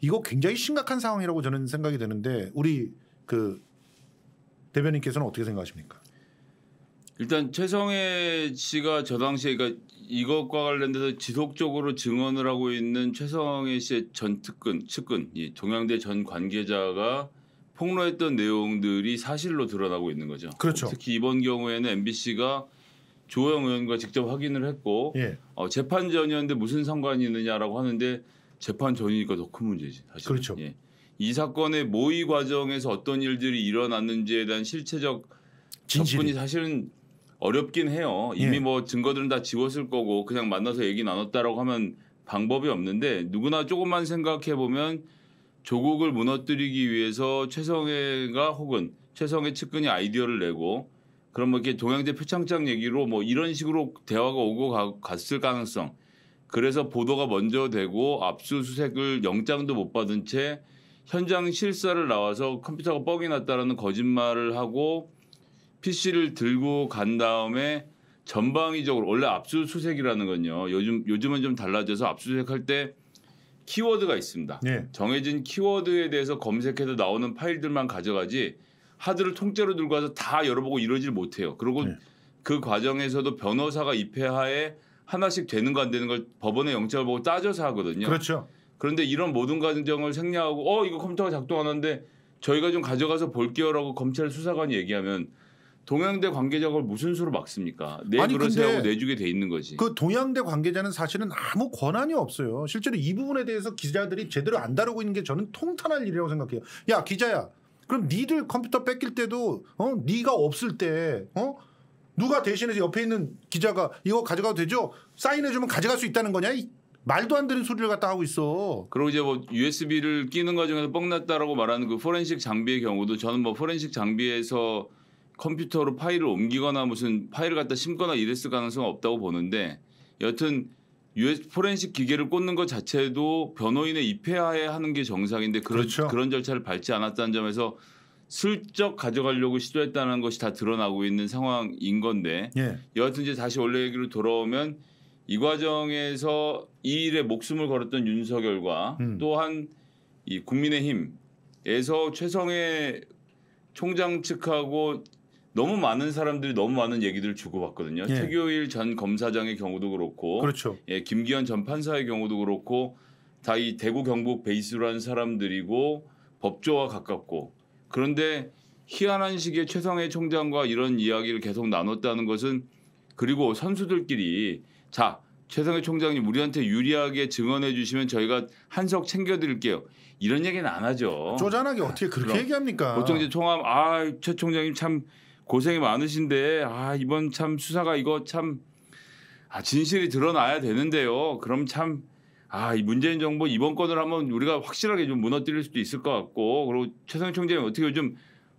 이거 굉장히 심각한 상황이라고 저는 생각이 되는데 우리 그 대변인께서는 어떻게 생각하십니까? 일단 최성애 씨가 저 당시에 그러니까 이것과 관련돼서 지속적으로 증언을 하고 있는 최성애 씨의 전 특근 측근 이 동양대 전 관계자가 폭로했던 내용들이 사실로 드러나고 있는 거죠. 그렇죠. 특히 이번 경우에는 MBC가 조영 의원과 직접 확인을 했고 예. 어, 재판 전이었는데 무슨 상관이 있느냐라고 하는데 재판 전이니까 더 큰 문제지. 사실. 그렇죠. 예. 이 사건의 모의 과정에서 어떤 일들이 일어났는지에 대한 실체적 진실이. 접근이 사실은 어렵긴 해요. 이미 예. 뭐 증거들은 다 지웠을 거고 그냥 만나서 얘기 나눴다라고 하면 방법이 없는데 누구나 조금만 생각해 보면 조국을 무너뜨리기 위해서 최성애가 혹은 최성애 측근이 아이디어를 내고 그럼 뭐 이렇게 동양대 표창장 얘기로 뭐 이런 식으로 대화가 오고 가, 갔을 가능성 그래서 보도가 먼저 되고 압수수색을 영장도 못 받은 채 현장 실사를 나와서 컴퓨터가 뻑이 났다라는 거짓말을 하고 PC를 들고 간 다음에 전방위적으로 원래 압수수색이라는 건요. 요즘 요즘은 좀 달라져서 압수수색할 때 키워드가 있습니다. 네. 정해진 키워드에 대해서 검색해서 나오는 파일들만 가져가지 하드를 통째로 들고 와서 다 열어보고 이러질 못해요. 그리고 네. 그 과정에서도 변호사가 입회하에 하나씩 되는 거 안 되는 걸 법원의 영장을 보고 따져서 하거든요. 그렇죠. 그런데 이런 모든 과정을 생략하고 어 이거 컴퓨터가 작동하는데 저희가 좀 가져가서 볼게요라고 검찰 수사관이 얘기하면 동양대 관계자가 무슨 수로 막습니까? 내 네 아니, 그릇이라고 내주게 돼 있는 거지. 그 동양대 관계자는 사실은 아무 권한이 없어요. 실제로 이 부분에 대해서 기자들이 제대로 안 다루고 있는 게 저는 통탄할 일이라고 생각해요. 야 기자야, 그럼 니들 컴퓨터 뺏길 때도 어니가 없을 때 어. 누가 대신해서 옆에 있는 기자가 이거 가져가도 되죠? 사인해주면 가져갈 수 있다는 거냐? 이 말도 안 되는 소리를 갖다 하고 있어. 그리고 이제 뭐 USB를 끼는 과정에서 뻥났다라고 말하는 그 포렌식 장비의 경우도 저는 뭐 포렌식 장비에서 컴퓨터로 파일을 옮기거나 무슨 파일을 갖다 심거나 이랬을 가능성은 없다고 보는데 여튼 US 포렌식 기계를 꽂는 것 자체도 변호인의 입회하에 하는 게 정상인데 그런 그렇죠. 그런 절차를 밟지 않았다는 점에서 슬쩍 가져가려고 시도했다는 것이 다 드러나고 있는 상황인 건데 예. 여하튼 이제 다시 원래 얘기로 돌아오면 이 과정에서 이 일에 목숨을 걸었던 윤석열과 음. 또한 이 국민의힘에서 최성의 총장 측하고 너무 많은 사람들이 너무 많은 얘기들을 주고받거든요. 예. 최교일 전 검사장의 경우도 그렇고, 그렇죠. 예, 김기현 전 판사의 경우도 그렇고 다 이 대구 경북 베이스로 한 사람들이고 법조와 가깝고 그런데 희한한 식의 최상의 총장과 이런 이야기를 계속 나눴다는 것은 그리고 선수들끼리 자 최상의 총장님 우리한테 유리하게 증언해 주시면 저희가 한석 챙겨드릴게요. 이런 얘기는 안 하죠. 쪼잔하게 어떻게 그렇게 그럼. 얘기합니까? 보통 이제 총함 아최 총장님 참 고생이 많으신데 아 이번 참 수사가 이거 참 아, 진실이 드러나야 되는데요. 그럼 참 아, 이 문재인 정부 이번 건을 한번 우리가 확실하게 좀 무너뜨릴 수도 있을 것 같고 그리고 최성희 총재님 어떻게 요즘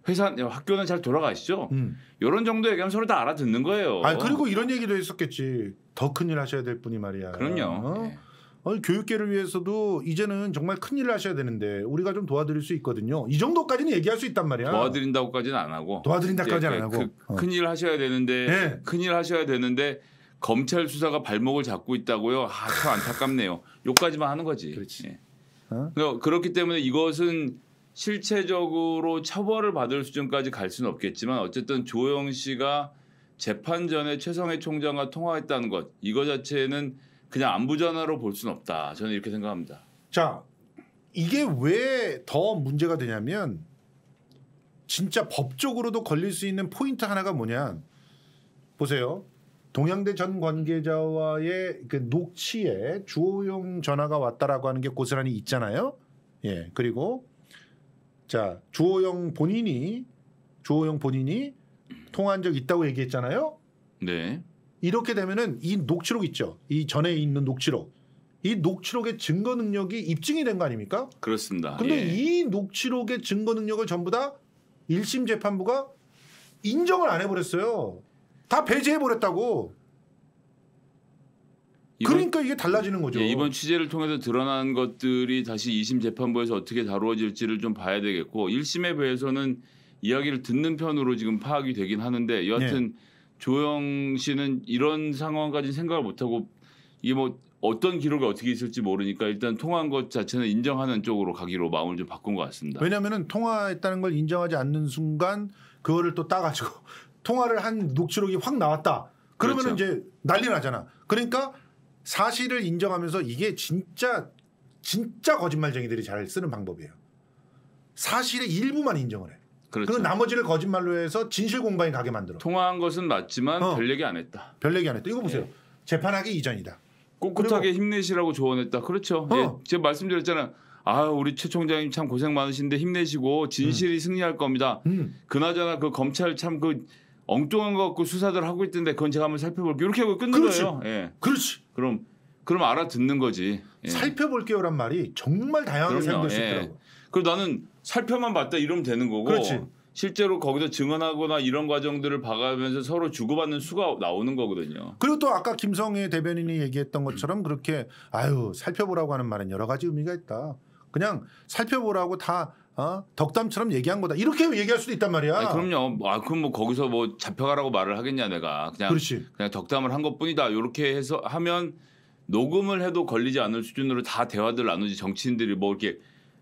회사 학교는 잘 돌아가시죠? 음. 이런 정도 얘기하면 서로 다 알아듣는 거예요. 아 그리고 이런 얘기도 했었겠지. 더 큰 일 하셔야 될뿐이 말이야. 그럼요. 어? 네. 아니, 교육계를 위해서도 이제는 정말 큰일 하셔야 되는데 우리가 좀 도와드릴 수 있거든요. 이 정도까지는 얘기할 수 있단 말이야. 도와드린다고까지는 안 하고. 도와드린다까지는 예, 안 예, 하고. 그, 어. 큰일 하셔야 되는데 네. 큰일 하셔야 되는데 검찰 수사가 발목을 잡고 있다고요. 아, 참 안타깝네요. 요까지만 하는 거지. 그렇지. 예. 어? 그러니까 그렇기 때문에 이것은 실체적으로 처벌을 받을 수준까지 갈 수는 없겠지만 어쨌든 조영 씨가 재판 전에 최성해 총장과 통화했다는 것 이거 자체는 그냥 안부 전화로 볼 수는 없다. 저는 이렇게 생각합니다. 자, 이게 왜 더 문제가 되냐면 진짜 법적으로도 걸릴 수 있는 포인트 하나가 뭐냐. 보세요. 동양대 전 관계자와의 그 녹취에 주호영 전화가 왔다라고 하는 게 고스란히 있잖아요. 예. 그리고 자, 주호영 본인이 주호영 본인이 통화한 적 있다고 얘기했잖아요. 네. 이렇게 되면은 이 녹취록 있죠. 이 전에 있는 녹취록. 이 녹취록의 증거 능력이 입증이 된 거 아닙니까? 그렇습니다. 근데 예. 이 녹취록의 증거 능력을 전부 다 1심 재판부가 인정을 안 해버렸어요. 다 배제해 버렸다고. 그러니까 이게 달라지는 거죠. 예, 이번 취재를 통해서 드러난 것들이 다시 2심 재판부에서 어떻게 다루어질지를 좀 봐야 되겠고 1심에 비해서는 이야기를 듣는 편으로 지금 파악이 되긴 하는데 여하튼 네. 조영 씨는 이런 상황까지 생각을 못하고 이게 뭐 어떤 기록이 어떻게 있을지 모르니까 일단 통화한 것 자체는 인정하는 쪽으로 가기로 마음을 좀 바꾼 것 같습니다. 왜냐하면 통화했다는 걸 인정하지 않는 순간 그거를 또 따가지고 통화를 한 녹취록이 확 나왔다. 그러면 그렇죠 이제 난리 나잖아. 그러니까 사실을 인정하면서 이게 진짜 진짜 거짓말쟁이들이 잘 쓰는 방법이에요. 사실의 일부만 인정을 해. 그렇죠. 그 나머지를 거짓말로 해서 진실 공방에 가게 만들어. 통화한 것은 맞지만 어. 별 얘기 안 했다. 별 얘기 안 했다. 이거 보세요. 예. 재판하기 이전이다. 꿋꿋하게 힘내시라고 조언했다. 그렇죠. 어. 예, 제가 말씀드렸잖아요. 아, 우리 최 총장님 참 고생 많으신데 힘내시고 진실이 음. 승리할 겁니다. 음. 그나저나 그 검찰 참그 엉뚱한 거 갖고 수사들 하고 있던데 그건 제가 한번 살펴볼게요. 이렇게 하고 끝는 거예요. 예. 그렇지. 그럼 그럼 알아듣는 거지. 예. 살펴볼게요란 말이 정말 다양하게 사용될 수 예. 있더라고. 요 그리고 나는 살펴만 봤다 이러면 되는 거고. 그렇지. 실제로 거기서 증언하거나 이런 과정들을 봐가면서 서로 주고받는 수가 나오는 거거든요. 그리고 또 아까 김성희 대변인이 얘기했던 것처럼 그렇게 아유 살펴보라고 하는 말은 여러 가지 의미가 있다. 그냥 살펴보라고 다 어? 덕담처럼 얘기한 거다. 이렇게 얘기할 수도 있단 말이야. 아니, 그럼요. 뭐, 아, 그럼 뭐 거기서 뭐 잡혀가라고 말을 하겠냐 내가. 그냥 그렇지. 그냥 덕담을 한 것뿐이다. 이렇게 해서 하면 녹음을 해도 걸리지 않을 수준으로 다 대화들 나누지 정치인들이 뭐 이렇게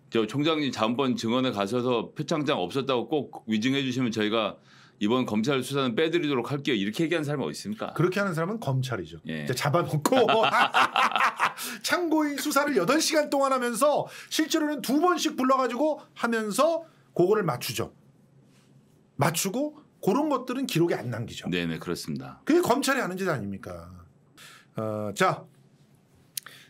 저 총장님 다음번 증언에 가셔서 표창장 없었다고 꼭 위증해 주시면 저희가 이번 검찰 수사는 빼드리도록 할게요. 이렇게 얘기하는 사람이 어디 있습니까? 그렇게 하는 사람은 검찰이죠. 예. 잡아놓고 참고인 수사를 8시간 동안 하면서 실제로는 두 번씩 불러가지고 하면서 그거를 맞추죠. 맞추고 그런 것들은 기록에 안 남기죠. 네네 네, 그렇습니다. 그게 검찰이 하는 짓 아닙니까? 어, 자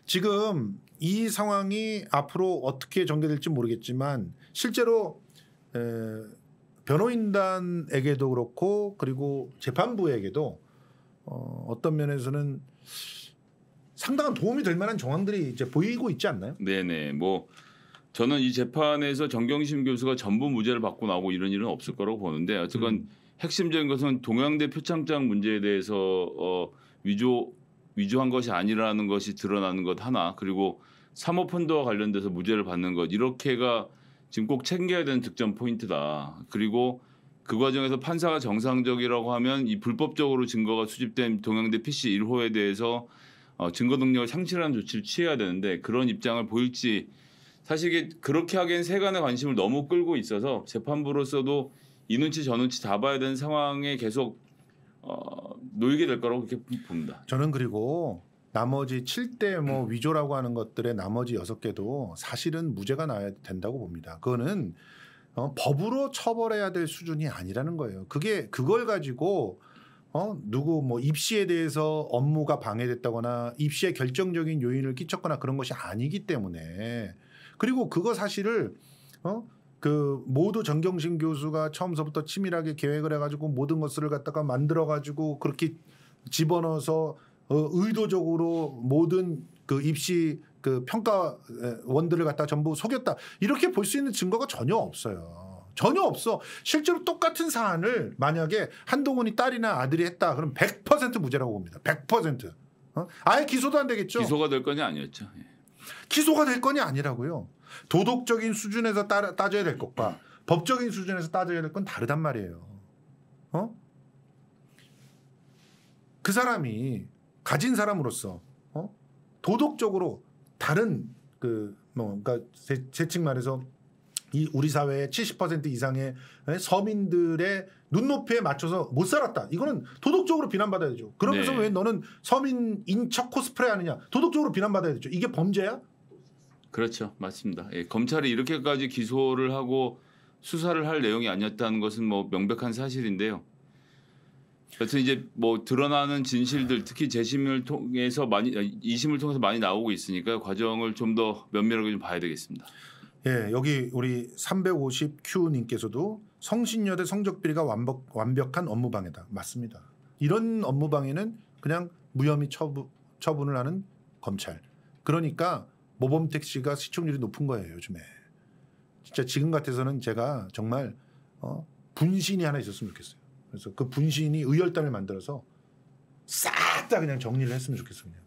지금 이 상황이 앞으로 어떻게 전개될지 모르겠지만 실제로 에, 변호인단에게도 그렇고 그리고 재판부에게도 어, 어떤 면에서는 상당한 도움이 될 만한 정황들이 이제 보이고 있지 않나요? 네네 뭐 저는 이 재판에서 정경심 교수가 전부 무죄를 받고 나오고 이런 일은 없을 거라고 보는데 어쨌건 음. 핵심적인 것은 동양대 표창장 문제에 대해서 어, 위조 위조한 것이 아니라는 것이 드러나는 것 하나 그리고 사모펀드와 관련돼서 무죄를 받는 것 이렇게가 지금 꼭 챙겨야 되는 득점 포인트다. 그리고 그 과정에서 판사가 정상적이라고 하면 이 불법적으로 증거가 수집된 동양대 PC 1호에 대해서 어, 증거 능력을 상실하는 조치를 취해야 되는데 그런 입장을 보일지 사실 그렇게 하기엔 세간의 관심을 너무 끌고 있어서 재판부로서도 이 눈치 저 눈치 다 봐야 되는 상황에 계속 어, 놓이게될 거라고 그렇게 봅니다. 저는 그리고 나머지 7대 뭐 음. 위조라고 하는 것들의 나머지 6개도 사실은 무죄가 나야 된다고 봅니다. 그거는 어, 법으로 처벌해야 될 수준이 아니라는 거예요. 그게 그걸 가지고 어, 누구 뭐 입시에 대해서 업무가 방해됐다거나 입시에 결정적인 요인을 끼쳤거나 그런 것이 아니기 때문에 그리고 그거 사실을 어, 그 모두 정경심 교수가 처음서부터 치밀하게 계획을 해가지고 모든 것을 갖다가 만들어가지고 그렇게 집어넣어서 어, 의도적으로 모든 그 입시 그 평가원들을 갖다 전부 속였다 이렇게 볼 수 있는 증거가 전혀 없어요. 전혀 없어. 실제로 똑같은 사안을 만약에 한동훈이 딸이나 아들이 했다 그럼 100% 무죄라고 봅니다. 100%. 어? 아예 기소도 안 되겠죠. 기소가 될 거냐 아니었죠. 예. 기소가 될 거냐 아니라고요. 도덕적인 수준에서 따, 따져야 될 것과 법적인 수준에서 따져야 될 건 다르단 말이에요. 어? 그 사람이 가진 사람으로서 어? 도덕적으로 다른 그 뭐 그러니까 제, 측 말해서 이 우리 사회의 70% 이상의 서민들의 눈높이에 맞춰서 못 살았다. 이거는 도덕적으로 비난받아야 되죠. 그러면서 네. 왜 너는 서민인 척 코스프레 하느냐? 도덕적으로 비난받아야 되죠. 이게 범죄야? 그렇죠. 맞습니다. 예, 검찰이 이렇게까지 기소를 하고 수사를 할 내용이 아니었다는 것은 뭐 명백한 사실인데요. 여튼 이제 뭐 드러나는 진실들 특히 재심을 통해서 많이 이심을 통해서 많이 나오고 있으니까 과정을 좀 더 면밀하게 좀 봐야 되겠습니다. 예, 여기 우리 350Q 님께서도 성신여대 성적 비리가 완벽 완벽한 업무 방해다. 맞습니다. 이런 업무 방해는 그냥 무혐의 처부, 처분을 하는 검찰. 그러니까 모범 택시가 시청률이 높은 거예요, 요즘에. 진짜 지금 같아서는 제가 정말 어, 분신이 하나 있었으면 좋겠어요. 그래서 그 분신이 의열단을 만들어서 싹 다 그냥 정리를 했으면 좋겠습니다.